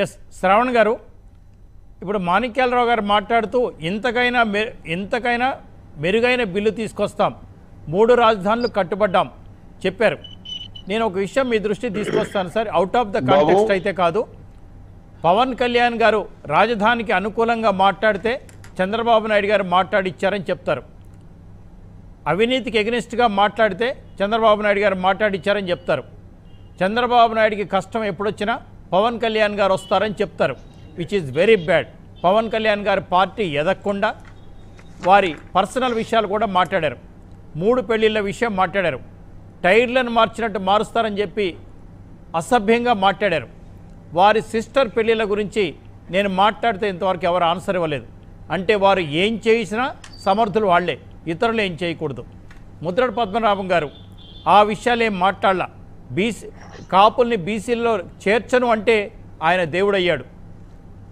yes Shravan గారు ఇప్పుడు మాణిక్యాలరావు గారు మాట్లాడుతూ ఇంతకైనా మె ఇంతకైనా మెరుగైన బిల్లు తీసుకొస్తాం మూడు రాజధానులు కట్టుబడ్డాం చెప్పారు నేను ఒక విషయం మీ దృష్టి తీసుకొస్తాను sir out of the context అయితే కాదు పవన్ కళ్యాణ్ గారు రాజధానికి అనుకూలంగా మాట్లాడితే చంద్రబాబు నాయుడు గారు మాట్లాడిచ్చారని చెప్తారు అవినీతికి ఎగనిస్ట్గా మాట్లాడితే చంద్రబాబు నాయుడు గారు మాట్లాడిచ్చారని చెప్తారు చంద్రబాబు నాయుడికి కష్టం ఎప్పుడొచ్చినా పవన్ కళ్యాణ్ గారు వస్తారని చెప్తారు which is very bad Pawan Kalyan గారి పార్టీ ఎదగకుండా వారి పర్సనల్ విషయాలు కూడా మాట్లాడారు మూడు పెళ్లిళ్ళ విషయం మాట్లాడారు టైర్లను మార్చినట్టు మారుస్తారని చెప్పి అసభ్యంగా మాట్లాడారు వారి సిస్టర్ పెళ్ళిళ్ళ గురించి నేను మాట్లాడితే ఇంతవరకు ఎవరు ఆన్సర్ ఇవ్వలేదు అంటే వారు ఏం చేసినా సమర్థులు వాళ్లే ఇతరులు ఏం చేయకూడదు ముద్రడు పద్మనాభం గారు ఆ విషయాలు ఏం మాట్లాడాల బీసీ కాపుల్ని బీసీల్లో చేర్చను అంటే ఆయన దేవుడయ్యాడు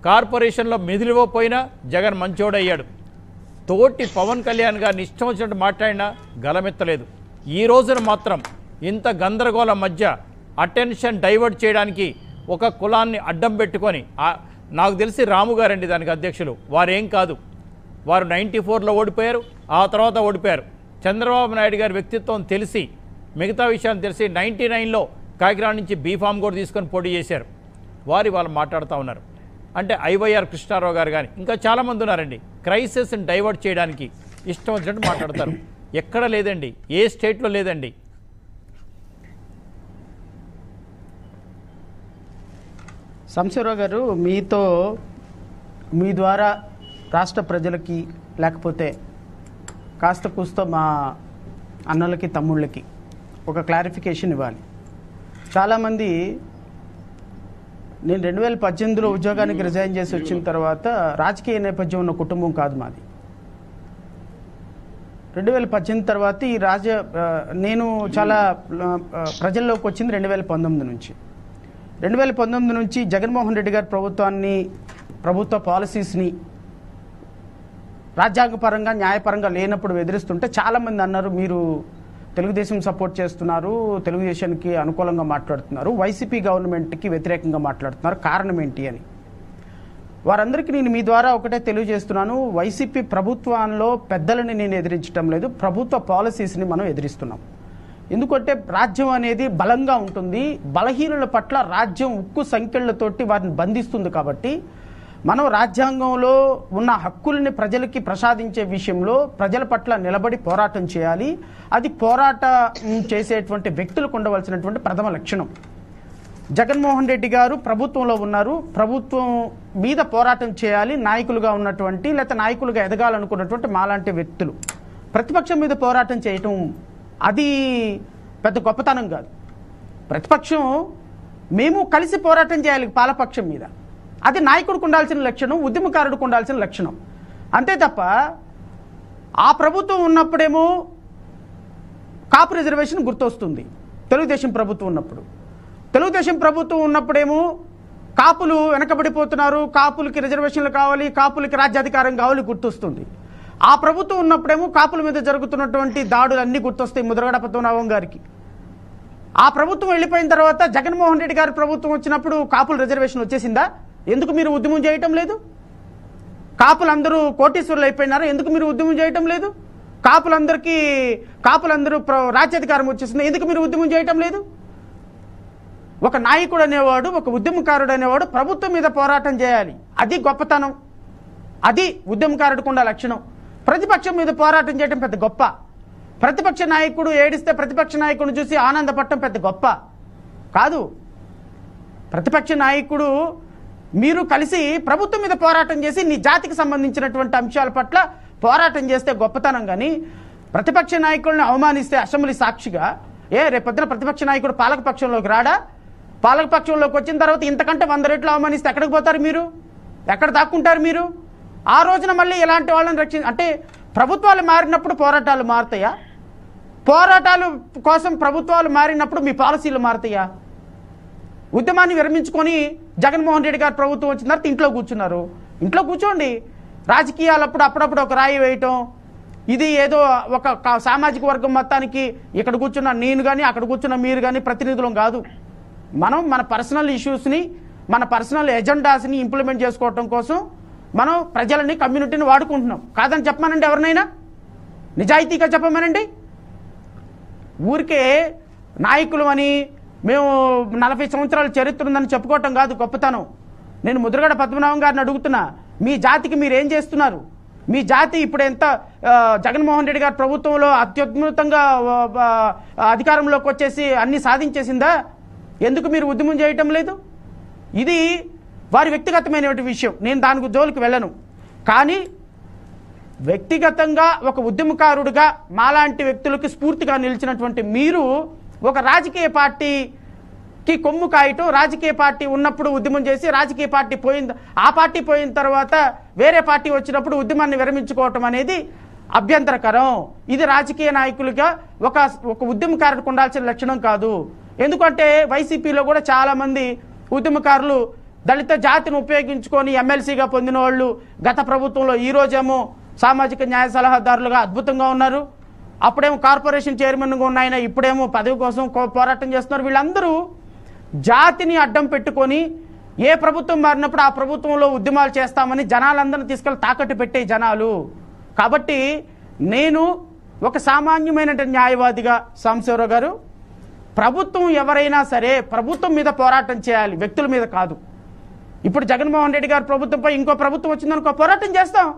కార్పొరేషన్లో మిదిలిపోయినా జగన్ మంచోడయ్యాడు తోటి పవన్ కళ్యాణ్ గారిని ఇష్టం వచ్చినట్టు మాట్లాడినా గలమెత్తలేదు ఈ రోజున మాత్రం ఇంత గందరగోళం మధ్య అటెన్షన్ డైవర్ట్ చేయడానికి ఒక కులాన్ని అడ్డం పెట్టుకొని నాకు తెలిసి రాము గారండి దానికి అధ్యక్షులు వారేం కాదు వారు నైంటీ ఫోర్లో ఓడిపోయారు ఆ తర్వాత ఓడిపోయారు చంద్రబాబు నాయుడు గారి వ్యక్తిత్వం తెలిసి మిగతా విషయాలు తెలిసి నైంటీ నైన్లో కాకినాడ నుంచి బీఫామ్ కూడా తీసుకొని పోటీ చేశారు వారి వాళ్ళు మాట్లాడుతూ ఉన్నారు అంటే ఐవైఆర్ కృష్ణారావు గారు కానీ ఇంకా చాలామంది ఉన్నారండి క్రైసిస్ని డైవర్ట్ చేయడానికి ఇష్టం వచ్చినట్టు మాట్లాడతారు ఎక్కడ లేదండి ఏ స్టేట్లో లేదండి శంశీరావు గారు మీతో మీ ద్వారా రాష్ట్ర ప్రజలకి లేకపోతే కాస్త కూస్త మా అన్నలకి తమ్ముళ్ళకి ఒక క్లారిఫికేషన్ ఇవ్వాలి చాలామంది నేను రెండు వేల పద్దెనిమిదిలో ఉద్యోగానికి రిజైన్ చేసి వచ్చిన తర్వాత రాజకీయ నేపథ్యం ఉన్న కుటుంబం కాదు మాది రెండు వేల పద్దెనిమిది తర్వాత ఈ రాజ నేను చాలా ప్రజల్లోకి వచ్చింది రెండు వేల పంతొమ్మిది నుంచి రెండు వేల పంతొమ్మిది నుంచి జగన్మోహన్ రెడ్డి గారి ప్రభుత్వాన్ని ప్రభుత్వ పాలసీస్ని రాజ్యాంగపరంగా న్యాయపరంగా లేనప్పుడు ఎదిరిస్తుంటే చాలామంది అన్నారు మీరు తెలుగుదేశం సపోర్ట్ చేస్తున్నారు తెలుగుదేశానికి అనుకూలంగా మాట్లాడుతున్నారు వైసీపీ గవర్నమెంట్కి వ్యతిరేకంగా మాట్లాడుతున్నారు కారణం ఏంటి అని వారందరికీ నేను మీ ద్వారా ఒకటే తెలియజేస్తున్నాను వైసీపీ ప్రభుత్వంలో పెద్దలని నేను ఎదిరించడం లేదు ప్రభుత్వ పాలసీస్ని మనం ఎదిరిస్తున్నాం ఎందుకంటే రాజ్యం అనేది బలంగా ఉంటుంది బలహీనుల పట్ల రాజ్యం ఉక్కు సంఖ్యలతోటి వారిని బంధిస్తుంది కాబట్టి మనం రాజ్యాంగంలో ఉన్న హక్కుల్ని ప్రజలకి ప్రసాదించే విషయంలో ప్రజల పట్ల నిలబడి పోరాటం చేయాలి అది పోరాటం చేసేటువంటి వ్యక్తులకు ఉండవలసినటువంటి ప్రథమ లక్షణం జగన్మోహన్ రెడ్డి గారు ప్రభుత్వంలో ఉన్నారు ప్రభుత్వం మీద పోరాటం చేయాలి నాయకులుగా ఉన్నటువంటి లేకపోతే నాయకులుగా ఎదగాలనుకున్నటువంటి మాలాంటి వ్యక్తులు ప్రతిపక్షం మీద పోరాటం చేయటం అది పెద్ద గొప్పతనం కాదు ప్రతిపక్షం మేము కలిసి పోరాటం చేయాలి పాలపక్షం మీద అది నాయకుడికి ఉండాల్సిన లక్షణం ఉద్యమకారుడికి ఉండాల్సిన లక్షణం అంతే తప్ప ఆ ప్రభుత్వం ఉన్నప్పుడేమో కాపు రిజర్వేషన్ గుర్తొస్తుంది తెలుగుదేశం ప్రభుత్వం ఉన్నప్పుడు తెలుగుదేశం ప్రభుత్వం ఉన్నప్పుడేమో కాపులు వెనకబడిపోతున్నారు కాపులకి రిజర్వేషన్లు కావాలి కాపులకి రాజ్యాధికారం కావాలి గుర్తొస్తుంది ఆ ప్రభుత్వం ఉన్నప్పుడేమో కాపుల మీద జరుగుతున్నటువంటి దాడులు అన్నీ గుర్తొస్తాయి ముద్రగడ పద్మనాభం గారికి ఆ ప్రభుత్వం వెళ్ళిపోయిన తర్వాత జగన్మోహన్ రెడ్డి గారి ప్రభుత్వం వచ్చినప్పుడు కాపుల రిజర్వేషన్ వచ్చేసిందా ఎందుకు మీరు ఉద్యమం చేయటం లేదు కాపులందరూ కోటీశ్వరులు అయిపోయినారు ఎందుకు మీరు ఉద్యమం చేయటం లేదు కాపులందరికీ కాపులందరూ రాజ్యాధికారం వచ్చేసింది ఎందుకు మీరు ఉద్యమం చేయటం లేదు ఒక నాయకుడు అనేవాడు ఒక ఉద్యమకారుడు అనేవాడు ప్రభుత్వం మీద పోరాటం చేయాలి అది గొప్పతనం అది ఉద్యమకారుడికి ఉన్న లక్షణం ప్రతిపక్షం మీద పోరాటం చేయడం పెద్ద గొప్ప ప్రతిపక్ష నాయకుడు ఏడిస్తే ప్రతిపక్ష నాయకుడిని చూసి ఆనందపడటం పెద్ద గొప్ప కాదు ప్రతిపక్ష నాయకుడు మీరు కలిసి ప్రభుత్వం మీద పోరాటం చేసి నీ జాతికి సంబంధించినటువంటి అంశాల పట్ల పోరాటం చేస్తే గొప్పతనం కానీ ప్రతిపక్ష నాయకులను అవమానిస్తే అసెంబ్లీ సాక్షిగా ఏ రేపొద్దున ప్రతిపక్ష నాయకుడు పాలకపక్షంలోకి రాడా పాలకపక్షంలోకి వచ్చిన తర్వాత ఇంతకంటే వంద రెట్లు అవమానిస్తే ఎక్కడికి పోతారు మీరు ఎక్కడ దాక్కుంటారు మీరు ఆ రోజున మళ్ళీ ఇలాంటి వాళ్ళని రక్షి అంటే ప్రభుత్వాలు మారినప్పుడు పోరాటాలు మారుతాయా పోరాటాలు కోసం ప్రభుత్వాలు మారినప్పుడు మీ పాలసీలు మారుతాయా ఉద్యమాన్ని విరమించుకొని జగన్మోహన్ రెడ్డి గారు ప్రభుత్వం వచ్చిన తర్వాత ఇంట్లో కూర్చున్నారు ఇంట్లో కూర్చోండి రాజకీయాలు అప్పుడు అప్పుడప్పుడు ఒక రాయి వేయటం ఇది ఏదో ఒక సామాజిక వర్గం మొత్తానికి ఇక్కడ కూర్చున్న నేను కానీ అక్కడ కూర్చున్న మీరు కానీ ప్రతినిధులం కాదు మనం మన పర్సనల్ ఇష్యూస్ని మన పర్సనల్ ఎజెండాస్ని ఇంప్లిమెంట్ చేసుకోవటం కోసం మనం ప్రజలని కమ్యూనిటీని వాడుకుంటున్నాం కాదని చెప్పమనండి ఎవరినైనా నిజాయితీగా చెప్పమనండి ఊరికే నాయకులు అని మేము నలభై సంవత్సరాల చరిత్ర ఉందని చెప్పుకోవటం కాదు గొప్పతనం నేను ముద్రగడ పద్మనాభం గారిని అడుగుతున్నా మీ జాతికి మీరేం చేస్తున్నారు మీ జాతి ఇప్పుడు ఎంత జగన్మోహన్ రెడ్డి గారి ప్రభుత్వంలో అత్యద్భుతంగా అధికారంలోకి వచ్చేసి అన్ని సాధించేసిందా ఎందుకు మీరు ఉద్యమం చేయటం లేదు ఇది వారి వ్యక్తిగతమైనటువంటి విషయం నేను దానికి జోలికి వెళ్ళను కానీ వ్యక్తిగతంగా ఒక ఉద్యమకారుడిగా మాలాంటి వ్యక్తులకి స్ఫూర్తిగా నిలిచినటువంటి మీరు ఒక రాజకీయ పార్టీకి కొమ్ము కాయటం రాజకీయ పార్టీ ఉన్నప్పుడు ఉద్యమం చేసి రాజకీయ పార్టీ పోయిన ఆ పార్టీ పోయిన తర్వాత వేరే పార్టీ వచ్చినప్పుడు ఉద్యమాన్ని విరమించుకోవటం అనేది అభ్యంతరకరం ఇది రాజకీయ నాయకులుగా ఒక ఒక ఉద్యమకారుడికి ఉండాల్సిన లక్షణం కాదు ఎందుకంటే వైసీపీలో కూడా చాలామంది ఉద్యమకారులు దళిత జాతిని ఉపయోగించుకొని ఎమ్మెల్సీగా పొందిన వాళ్ళు గత ప్రభుత్వంలో ఈరోజేమో సామాజిక న్యాయ సలహాదారులుగా అద్భుతంగా ఉన్నారు అప్పుడేమో కార్పొరేషన్ చైర్మన్గా ఉన్న ఆయన ఇప్పుడేమో పదవి కోసం పోరాటం చేస్తున్నారు వీళ్ళందరూ జాతిని అడ్డం పెట్టుకొని ఏ ప్రభుత్వం మారినప్పుడు ఆ ప్రభుత్వంలో ఉద్యమాలు చేస్తామని జనాలందరినీ తీసుకెళ్ళి తాకట్టు పెట్టే జనాలు కాబట్టి నేను ఒక సామాన్యమైన న్యాయవాదిగా సాంశివరావు గారు ప్రభుత్వం ఎవరైనా సరే ప్రభుత్వం మీద పోరాటం చేయాలి వ్యక్తుల మీద కాదు ఇప్పుడు జగన్మోహన్ రెడ్డి గారు ప్రభుత్వంపై ఇంకో ప్రభుత్వం వచ్చిందనుకో పోరాటం చేస్తాం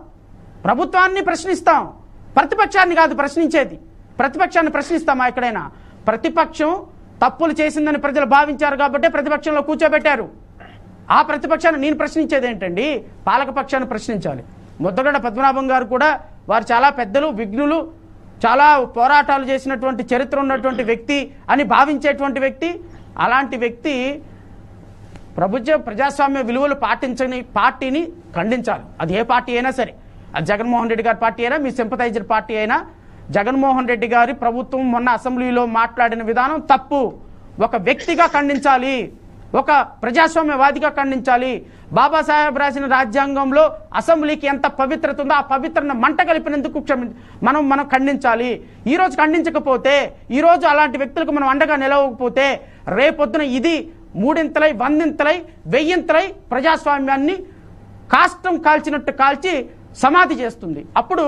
ప్రభుత్వాన్ని ప్రశ్నిస్తాం ప్రతిపక్షాన్ని కాదు ప్రశ్నించేది ప్రతిపక్షాన్ని ప్రశ్నిస్తామా ఎక్కడైనా ప్రతిపక్షం తప్పులు చేసిందని ప్రజలు భావించారు కాబట్టి ప్రతిపక్షంలో కూర్చోబెట్టారు ఆ ప్రతిపక్షాన్ని నేను ప్రశ్నించేది ఏంటండి పాలకపక్షాన్ని ప్రశ్నించాలి ముద్దగడ పద్మనాభం గారు కూడా వారు చాలా పెద్దలు విఘ్నులు చాలా పోరాటాలు చేసినటువంటి చరిత్ర ఉన్నటువంటి వ్యక్తి అని భావించేటువంటి వ్యక్తి అలాంటి వ్యక్తి ప్రభుత్వ ప్రజాస్వామ్య విలువలు పాటించని పార్టీని ఖండించాలి అది ఏ పార్టీ అయినా సరే జగన్మోహన్ రెడ్డి గారి పార్టీ అయినా మీ సింపతైజర్ పార్టీ అయినా జగన్మోహన్ రెడ్డి గారి ప్రభుత్వం మొన్న అసెంబ్లీలో మాట్లాడిన విధానం తప్పు ఒక వ్యక్తిగా ఖండించాలి ఒక ప్రజాస్వామ్యవాదిగా ఖండించాలి బాబాసాహెబ్ రాసిన రాజ్యాంగంలో అసెంబ్లీకి ఎంత పవిత్రత ఉందో ఆ పవిత్రను మంట కలిపినందుకు మనం మనం ఖండించాలి ఈరోజు ఖండించకపోతే ఈరోజు అలాంటి వ్యక్తులకు మనం అండగా నిలవకపోతే రేపొద్దున ఇది మూడింతలై వందింతలై వెయ్యింతలై ప్రజాస్వామ్యాన్ని కాష్టం కాల్చినట్టు కాల్చి సమాధి చేస్తుంది అప్పుడు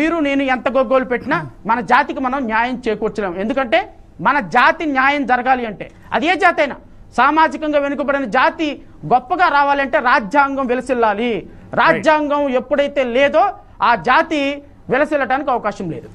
మీరు నేను ఎంత గొగ్గోలు పెట్టినా మన జాతికి మనం న్యాయం చేకూర్చలేము ఎందుకంటే మన జాతి న్యాయం జరగాలి అంటే అది ఏ జాతి అయినా సామాజికంగా వెనుకబడిన జాతి గొప్పగా రావాలంటే రాజ్యాంగం వెలసిల్లాలి రాజ్యాంగం ఎప్పుడైతే లేదో ఆ జాతి విలసిల్లటానికి అవకాశం లేదు